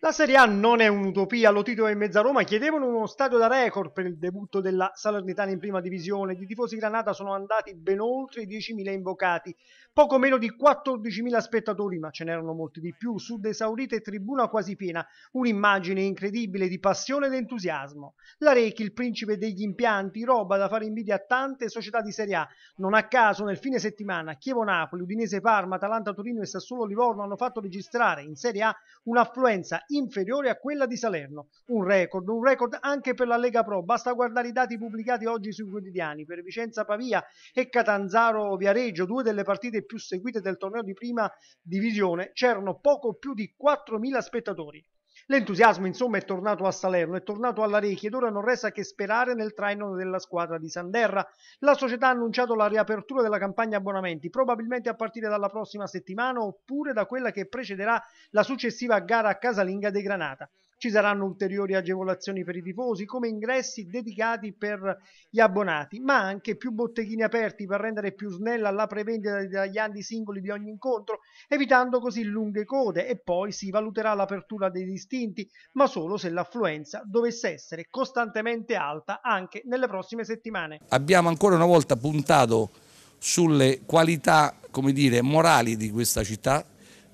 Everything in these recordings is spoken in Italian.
La Serie A non è un'utopia, lo titolo in mezza Roma chiedevano uno stadio da record per il debutto della Salernitana in prima divisione. Di tifosi Granata sono andati ben oltre i 10.000 invocati, poco meno di 14.000 spettatori, ma ce n'erano molti di più, sud esaurite e tribuna quasi piena, un'immagine incredibile di passione ed entusiasmo. La L'Arechi, il principe degli impianti, roba da fare invidia a tante società di Serie A. Non a caso nel fine settimana Chievo-Napoli, Udinese-Parma, Atalanta-Torino e Sassuolo-Livorno hanno fatto registrare in Serie A un'affluenza inferiore a quella di Salerno. Un record, un record anche per la Lega Pro. Basta guardare i dati pubblicati oggi sui quotidiani per Vicenza Pavia e Catanzaro Viareggio, due delle partite più seguite del torneo di prima divisione. C'erano poco più di 4.000 spettatori. L'entusiasmo insomma è tornato a Salerno, è tornato alla all'Arechi ed ora non resta che sperare nel traino della squadra di Sanderra. La società ha annunciato la riapertura della campagna abbonamenti, probabilmente a partire dalla prossima settimana oppure da quella che precederà la successiva gara a casalinga dei Granata. Ci saranno ulteriori agevolazioni per i tifosi, come ingressi dedicati per gli abbonati, ma anche più botteghini aperti per rendere più snella la prevendita degli tagliandi singoli di ogni incontro, evitando così lunghe code e poi si valuterà l'apertura dei distinti, ma solo se l'affluenza dovesse essere costantemente alta anche nelle prossime settimane. Abbiamo ancora una volta puntato sulle qualità, come dire, morali di questa città,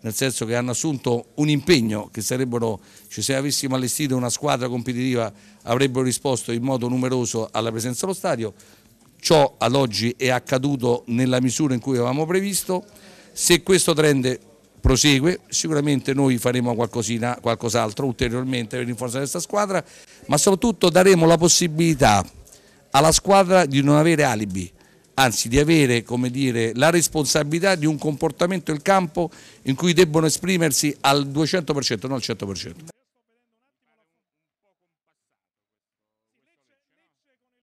nel senso che hanno assunto un impegno che sarebbero, cioè se avessimo allestito una squadra competitiva avrebbero risposto in modo numeroso alla presenza allo stadio, ciò ad oggi è accaduto nella misura in cui avevamo previsto, se questo trend prosegue sicuramente noi faremo qualcos'altro ulteriormente per rinforzare questa squadra, ma soprattutto daremo la possibilità alla squadra di non avere alibi, anzi di avere dire, la responsabilità di un comportamento del campo in cui debbono esprimersi al 200%, non al 100%.